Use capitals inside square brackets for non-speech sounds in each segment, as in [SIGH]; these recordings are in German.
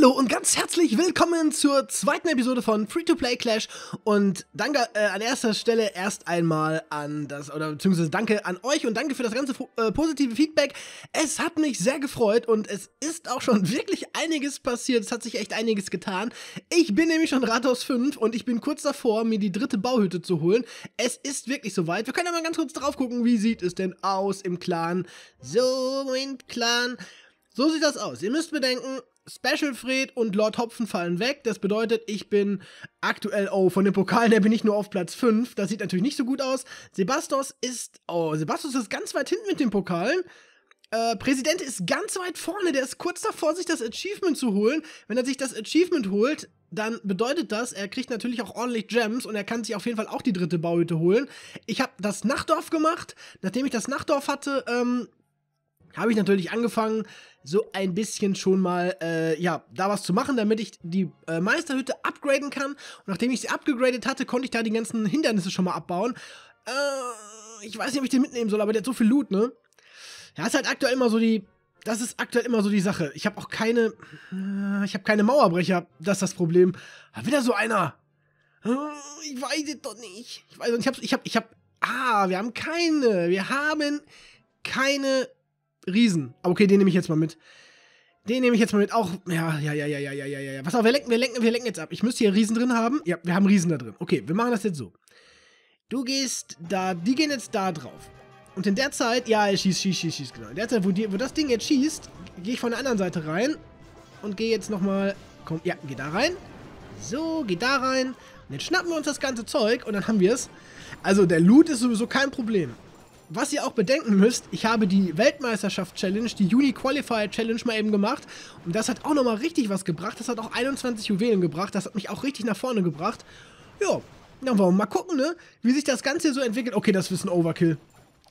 Hallo und ganz herzlich willkommen zur zweiten Episode von Free-to-Play Clash und danke äh, an erster Stelle erst einmal an das, oder beziehungsweise danke an euch und danke für das ganze äh, positive Feedback. Es hat mich sehr gefreut und es ist auch schon [LAUGHS] wirklich einiges passiert, es hat sich echt einiges getan. Ich bin nämlich schon Rathaus 5 und ich bin kurz davor, mir die dritte Bauhütte zu holen. Es ist wirklich soweit, wir können ja mal ganz kurz drauf gucken, wie sieht es denn aus im Clan. So, Moment, Clan... So sieht das aus. Ihr müsst bedenken, Special Fred und Lord Hopfen fallen weg. Das bedeutet, ich bin aktuell, oh, von den Pokalen her bin ich nur auf Platz 5. Das sieht natürlich nicht so gut aus. Sebastos ist, oh, Sebastos ist ganz weit hinten mit den Pokalen. Äh, Präsident ist ganz weit vorne, der ist kurz davor, sich das Achievement zu holen. Wenn er sich das Achievement holt, dann bedeutet das, er kriegt natürlich auch ordentlich Gems und er kann sich auf jeden Fall auch die dritte Bauhütte holen. Ich habe das Nachtdorf gemacht. Nachdem ich das Nachtdorf hatte, ähm, habe ich natürlich angefangen, so ein bisschen schon mal, äh, ja, da was zu machen, damit ich die äh, Meisterhütte upgraden kann. Und nachdem ich sie abgegradet hatte, konnte ich da die ganzen Hindernisse schon mal abbauen. Äh, ich weiß nicht, ob ich den mitnehmen soll, aber der hat so viel Loot, ne? Ja, ist halt aktuell immer so die, das ist aktuell immer so die Sache. Ich habe auch keine, äh, ich habe keine Mauerbrecher, das ist das Problem. Aber wieder so einer. Äh, ich weiß es doch nicht. Ich weiß, nicht, ich habe, ich habe, ich habe, ah, wir haben keine, wir haben keine Riesen. Okay, den nehme ich jetzt mal mit. Den nehme ich jetzt mal mit. Auch. Ja, ja, ja, ja, ja, ja, ja, ja. Pass auf, wir lenken, wir lenken, wir lenken jetzt ab. Ich müsste hier Riesen drin haben. Ja, wir haben Riesen da drin. Okay, wir machen das jetzt so. Du gehst da. Die gehen jetzt da drauf. Und in der Zeit. Ja, er schießt, schießt, schießt, schießt, genau. In der Zeit, wo, die, wo das Ding jetzt schießt, gehe ich von der anderen Seite rein. Und gehe jetzt nochmal. Komm, ja, geh da rein. So, geh da rein. Und jetzt schnappen wir uns das ganze Zeug und dann haben wir es. Also der Loot ist sowieso kein Problem was ihr auch bedenken müsst, ich habe die Weltmeisterschaft-Challenge, die uni qualifier challenge mal eben gemacht und das hat auch nochmal richtig was gebracht. Das hat auch 21 Juwelen gebracht, das hat mich auch richtig nach vorne gebracht. Ja, dann wollen wir mal gucken, ne, wie sich das Ganze hier so entwickelt. Okay, das ist ein Overkill.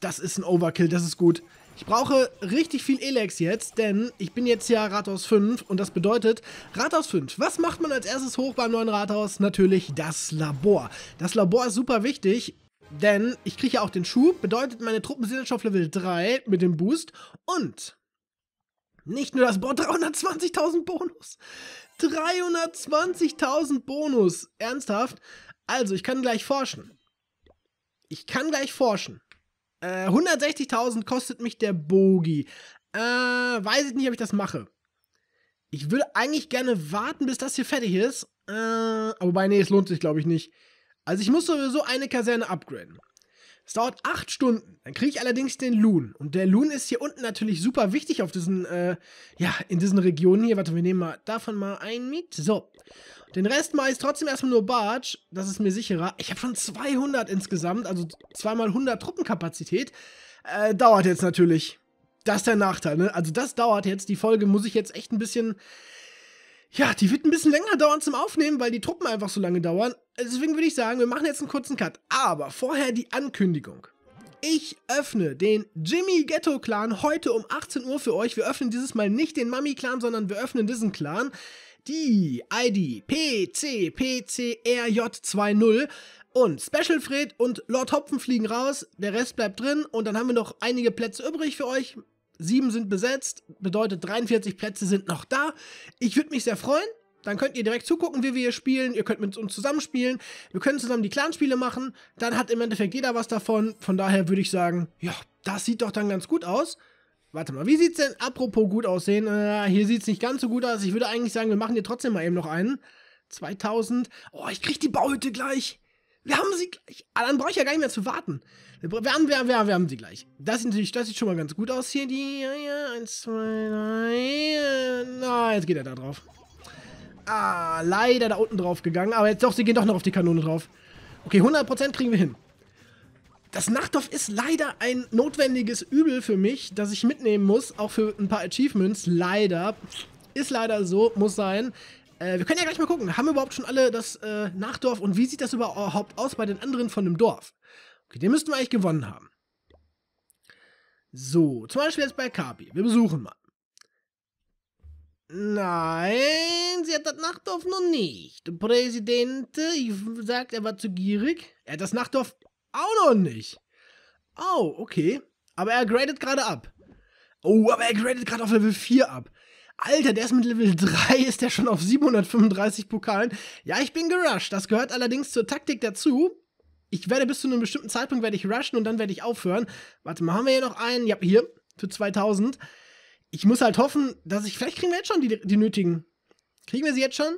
Das ist ein Overkill, das ist gut. Ich brauche richtig viel Elex jetzt, denn ich bin jetzt ja Rathaus 5 und das bedeutet Rathaus 5. Was macht man als erstes hoch beim neuen Rathaus? Natürlich das Labor. Das Labor ist super wichtig. Denn ich kriege ja auch den Schub, bedeutet meine Truppen sind jetzt schon auf Level 3 mit dem Boost und nicht nur das, Board, 320.000 Bonus. 320.000 Bonus. Ernsthaft? Also, ich kann gleich forschen. Ich kann gleich forschen. Äh, 160.000 kostet mich der Bogi. Äh, weiß ich nicht, ob ich das mache. Ich würde eigentlich gerne warten, bis das hier fertig ist. Äh, wobei, nee, es lohnt sich, glaube ich, nicht. Also ich muss sowieso eine Kaserne upgraden. Es dauert 8 Stunden. Dann kriege ich allerdings den Loon. Und der Loon ist hier unten natürlich super wichtig auf diesen, äh, ja, in diesen Regionen hier. Warte, wir nehmen mal davon mal einen mit. So. Den Rest mache ich trotzdem erstmal nur Barge. Das ist mir sicherer. Ich habe schon 200 insgesamt, also zweimal 100 Truppenkapazität. Äh, dauert jetzt natürlich. Das ist der Nachteil, ne? Also das dauert jetzt. Die Folge muss ich jetzt echt ein bisschen ja, die wird ein bisschen länger dauern zum Aufnehmen, weil die Truppen einfach so lange dauern. Deswegen würde ich sagen, wir machen jetzt einen kurzen Cut. Aber vorher die Ankündigung. Ich öffne den Jimmy Ghetto Clan heute um 18 Uhr für euch. Wir öffnen dieses Mal nicht den Mami Clan, sondern wir öffnen diesen Clan. Die ID PCPCRJ20 und Special Fred und Lord Hopfen fliegen raus. Der Rest bleibt drin und dann haben wir noch einige Plätze übrig für euch. Sieben sind besetzt, bedeutet 43 Plätze sind noch da. Ich würde mich sehr freuen. Dann könnt ihr direkt zugucken, wie wir hier spielen. Ihr könnt mit uns zusammenspielen. Wir können zusammen die Clanspiele machen. Dann hat im Endeffekt jeder was davon. Von daher würde ich sagen, ja, das sieht doch dann ganz gut aus. Warte mal, wie sieht's denn apropos gut aussehen? Äh, hier es nicht ganz so gut aus. Ich würde eigentlich sagen, wir machen hier trotzdem mal eben noch einen. 2000. Oh, ich krieg die Bauhütte gleich. Wir haben sie gleich. Ah, dann brauche ich ja gar nicht mehr zu warten. Wir, wir, wir, wir haben sie gleich. Das sieht natürlich, das sieht schon mal ganz gut aus hier. Die. Eins, zwei, drei. Na, ah, jetzt geht er da drauf. Ah, leider da unten drauf gegangen. Aber jetzt doch, sie gehen doch noch auf die Kanone drauf. Okay, 100% kriegen wir hin. Das Nachtdorf ist leider ein notwendiges Übel für mich, das ich mitnehmen muss, auch für ein paar Achievements. Leider. Ist leider so, muss sein. Äh, wir können ja gleich mal gucken, haben wir überhaupt schon alle das äh, Nachdorf und wie sieht das überhaupt aus bei den anderen von dem Dorf? Okay, den müssten wir eigentlich gewonnen haben. So, zum Beispiel jetzt bei Kapi. Wir besuchen mal. Nein, sie hat das Nachtdorf noch nicht. Der Präsident äh, sagt, er war zu gierig. Er hat das Nachtdorf auch noch nicht. Oh, okay. Aber er gradet gerade ab. Oh, aber er gradet gerade auf Level 4 ab. Alter, der ist mit Level 3, ist der schon auf 735 Pokalen. Ja, ich bin gerusht. Das gehört allerdings zur Taktik dazu. Ich werde bis zu einem bestimmten Zeitpunkt werde ich rushen und dann werde ich aufhören. Warte mal, haben wir hier noch einen? Ja, hier, für 2000. Ich muss halt hoffen, dass ich, vielleicht kriegen wir jetzt schon die, die nötigen. Kriegen wir sie jetzt schon?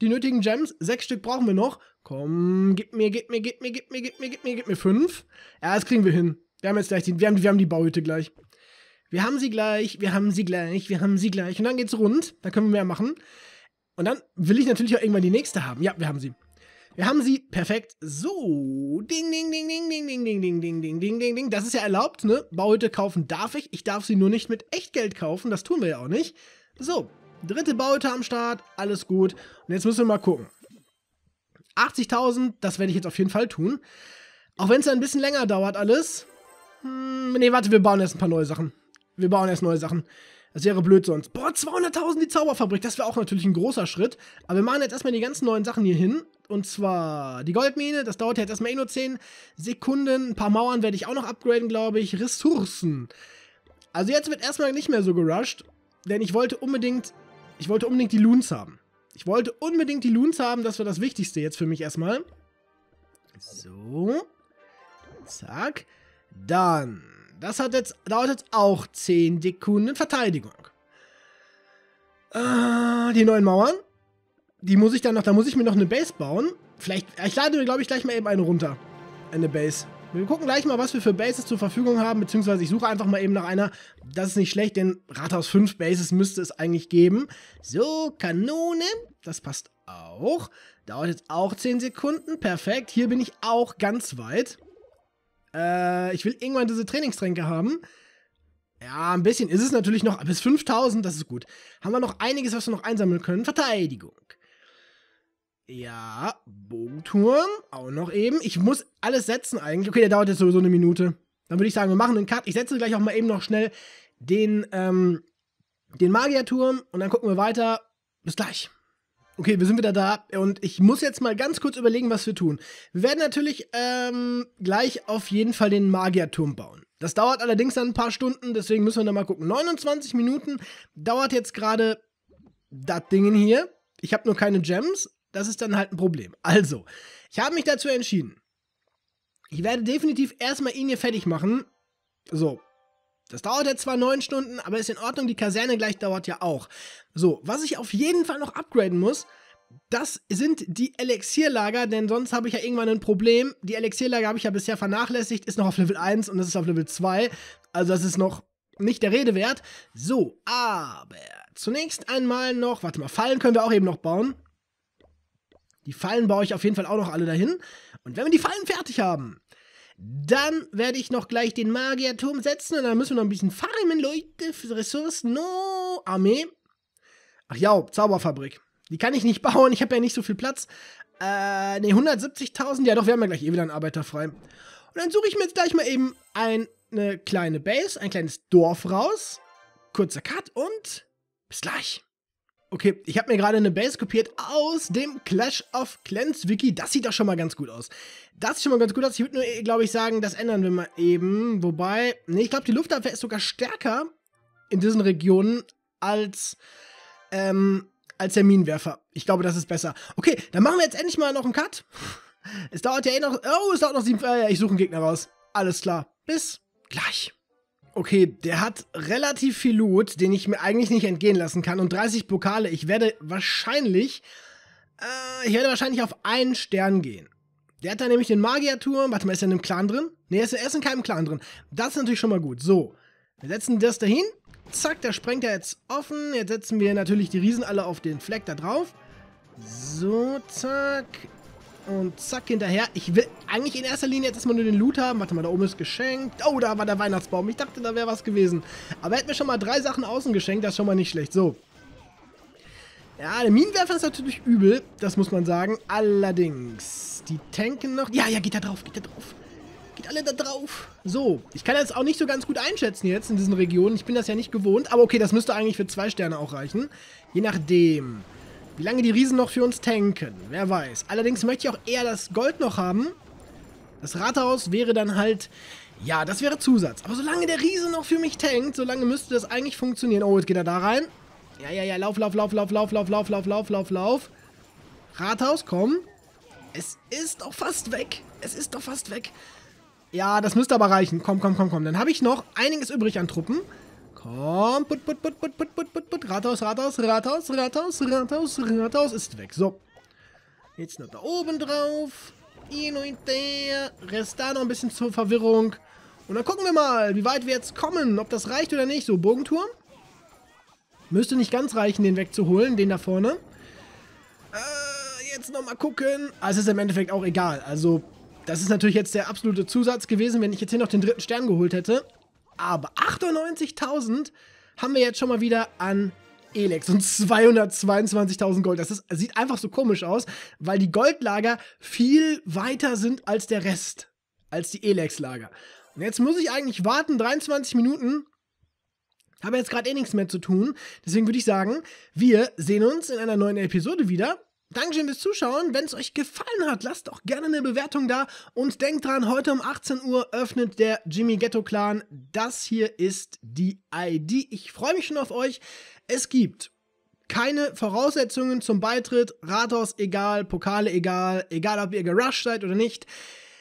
Die nötigen Gems. Sechs Stück brauchen wir noch. Komm, gib mir, gib mir, gib mir, gib mir, gib mir, gib mir, gib mir fünf. Ja, das kriegen wir hin. Wir haben jetzt gleich die, wir haben, wir haben die Bauhütte gleich wir haben sie gleich, wir haben sie gleich, wir haben sie gleich. Und dann geht's rund, da können wir mehr machen. Und dann will ich natürlich auch irgendwann die nächste haben. Ja, wir haben sie. Wir haben sie, perfekt. So, ding, ding, ding, ding, ding, ding, ding, ding, ding, ding, ding, ding, ding. Das ist ja erlaubt, ne? Bauhütte kaufen darf ich. Ich darf sie nur nicht mit Echtgeld kaufen, das tun wir ja auch nicht. So, dritte Bauhütte am Start, alles gut. Und jetzt müssen wir mal gucken. 80.000, das werde ich jetzt auf jeden Fall tun. Auch wenn es ein bisschen länger dauert alles. Hm, nee, warte, wir bauen erst ein paar neue Sachen wir bauen erst neue Sachen. Das wäre blöd sonst. Boah, 200.000 die Zauberfabrik, das wäre auch natürlich ein großer Schritt. Aber wir machen jetzt erstmal die ganzen neuen Sachen hier hin. Und zwar die Goldmine, das dauert jetzt erstmal eh nur 10 Sekunden. Ein paar Mauern werde ich auch noch upgraden, glaube ich. Ressourcen. Also jetzt wird erstmal nicht mehr so gerusht, denn ich wollte unbedingt, ich wollte unbedingt die Loons haben. Ich wollte unbedingt die Loons haben, das war das Wichtigste jetzt für mich erstmal. So. Zack. Dann das hat jetzt, dauert jetzt auch 10 Sekunden Verteidigung. Äh, die neuen Mauern. Die muss ich dann noch, da muss ich mir noch eine Base bauen. Vielleicht, ich lade mir, glaube ich, gleich mal eben eine runter. Eine Base. Wir gucken gleich mal, was wir für Bases zur Verfügung haben, beziehungsweise ich suche einfach mal eben nach einer. Das ist nicht schlecht, denn Rathaus 5 Bases müsste es eigentlich geben. So, Kanone, das passt auch. Dauert jetzt auch 10 Sekunden, perfekt. Hier bin ich auch ganz weit. Äh, ich will irgendwann diese Trainingstränke haben. Ja, ein bisschen ist es natürlich noch. Bis 5000, das ist gut. Haben wir noch einiges, was wir noch einsammeln können. Verteidigung. Ja, Bogenturm. Auch noch eben. Ich muss alles setzen eigentlich. Okay, der dauert jetzt sowieso eine Minute. Dann würde ich sagen, wir machen einen Cut. Ich setze gleich auch mal eben noch schnell den, ähm, den Magierturm und dann gucken wir weiter. Bis gleich. Okay, wir sind wieder da und ich muss jetzt mal ganz kurz überlegen, was wir tun. Wir werden natürlich ähm, gleich auf jeden Fall den Magierturm bauen. Das dauert allerdings dann ein paar Stunden, deswegen müssen wir da mal gucken. 29 Minuten dauert jetzt gerade das Ding hier. Ich habe nur keine Gems, das ist dann halt ein Problem. Also, ich habe mich dazu entschieden. Ich werde definitiv erstmal ihn hier fertig machen. So, das dauert ja zwar neun Stunden, aber ist in Ordnung, die Kaserne gleich dauert ja auch. So, was ich auf jeden Fall noch upgraden muss, das sind die Elixierlager, denn sonst habe ich ja irgendwann ein Problem. Die Elixierlager habe ich ja bisher vernachlässigt, ist noch auf Level 1 und das ist auf Level 2. Also das ist noch nicht der Rede wert. So, aber zunächst einmal noch, warte mal, Fallen können wir auch eben noch bauen. Die Fallen baue ich auf jeden Fall auch noch alle dahin. Und wenn wir die Fallen fertig haben, dann werde ich noch gleich den Magierturm setzen und dann müssen wir noch ein bisschen farmen, Leute, für Ressourcen. No, Armee. Ach ja, Zauberfabrik. Die kann ich nicht [LAUGHS] bauen, ich habe ja nicht so viel Platz. Äh, ne, 170.000, ja doch, wir haben ja gleich eh wieder einen Arbeiter frei. Und dann suche ich mir jetzt gleich mal eben ein, eine kleine Base, ein kleines Dorf raus. Kurzer Cut und bis gleich. Okay, ich habe mir gerade eine Base kopiert aus dem Clash of Clans Wiki. Das sieht doch schon mal ganz gut aus. Das sieht schon mal ganz gut aus. Ich würde nur, glaube ich, sagen, das ändern wir mal eben. Wobei, nee, ich glaube, die Luftabwehr ist sogar stärker in diesen Regionen als, ähm, als der Minenwerfer. Ich glaube, das ist besser. Okay, dann machen wir jetzt endlich mal noch einen Cut. Es dauert ja eh noch... Oh, es dauert noch sieben... Äh, ich suche einen Gegner raus. Alles klar. Bis gleich okay, der hat relativ viel Loot, den ich mir eigentlich nicht entgehen lassen kann und 30 Pokale. Ich werde wahrscheinlich, äh, ich werde wahrscheinlich auf einen Stern gehen. Der hat da nämlich den Magierturm. Warte mal, ist er in einem Clan drin? Ne, er ist, in keinem Clan drin. Das ist natürlich schon mal gut. So, wir setzen das dahin. Zack, da sprengt er jetzt offen. Jetzt setzen wir natürlich die Riesen alle auf den Fleck da drauf. So, zack. Und zack, hinterher. Ich will eigentlich in erster Linie jetzt erstmal nur den Loot haben. Warte mal, da oben ist geschenkt. Oh, da war der Weihnachtsbaum. Ich dachte, da wäre was gewesen. Aber er hat mir schon mal drei Sachen außen geschenkt. Das ist schon mal nicht schlecht. So. Ja, der Minenwerfer ist natürlich übel. Das muss man sagen. Allerdings, die tanken noch. Ja, ja, geht da drauf, geht da drauf. Geht alle da drauf. So, ich kann das auch nicht so ganz gut einschätzen jetzt in diesen Regionen. Ich bin das ja nicht gewohnt. Aber okay, das müsste eigentlich für zwei Sterne auch reichen. Je nachdem. Wie lange die Riesen noch für uns tanken, wer weiß. Allerdings möchte ich auch eher das Gold noch haben. Das Rathaus wäre dann halt... Ja, das wäre Zusatz. Aber solange der Riese noch für mich tankt, solange müsste das eigentlich funktionieren. Oh, jetzt geht er da rein. Ja, ja, ja, lauf, lauf, lauf, lauf, lauf, lauf, lauf, lauf, lauf, lauf, lauf. Rathaus, komm. Es ist doch fast weg. Es ist doch fast weg. Ja, das müsste aber reichen. Komm, komm, komm, komm. Dann habe ich noch einiges übrig an Truppen. Komm, put, put, put, put, put, put, put, put. Rathaus, Rathaus, Rathaus, Rathaus, Rathaus, Rathaus ist weg. So. Jetzt noch da oben drauf. Inuit der. Rest da noch ein bisschen zur Verwirrung. Und dann gucken wir mal, wie weit wir jetzt kommen. Ob das reicht oder nicht. So, Bogenturm. Müsste nicht ganz reichen, den wegzuholen, den da vorne. Äh, jetzt nochmal gucken. Also ist im Endeffekt auch egal. Also, das ist natürlich jetzt der absolute Zusatz gewesen, wenn ich jetzt hier noch den dritten Stern geholt hätte. Aber 98.000 haben wir jetzt schon mal wieder an Elex und 222.000 Gold. Das ist, sieht einfach so komisch aus, weil die Goldlager viel weiter sind als der Rest, als die Elex-Lager. Und jetzt muss ich eigentlich warten, 23 Minuten. Habe jetzt gerade eh nichts mehr zu tun. Deswegen würde ich sagen, wir sehen uns in einer neuen Episode wieder. Dankeschön fürs Zuschauen. Wenn es euch gefallen hat, lasst doch gerne eine Bewertung da und denkt dran, heute um 18 Uhr öffnet der Jimmy Ghetto Clan. Das hier ist die ID. Ich freue mich schon auf euch. Es gibt keine Voraussetzungen zum Beitritt, Rathaus egal, Pokale egal, egal ob ihr gerusht seid oder nicht.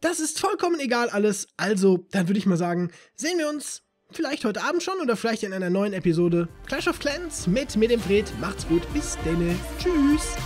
Das ist vollkommen egal alles. Also, dann würde ich mal sagen, sehen wir uns vielleicht heute Abend schon oder vielleicht in einer neuen Episode Clash of Clans mit, mir dem Fred. Macht's gut, bis denne. Tschüss.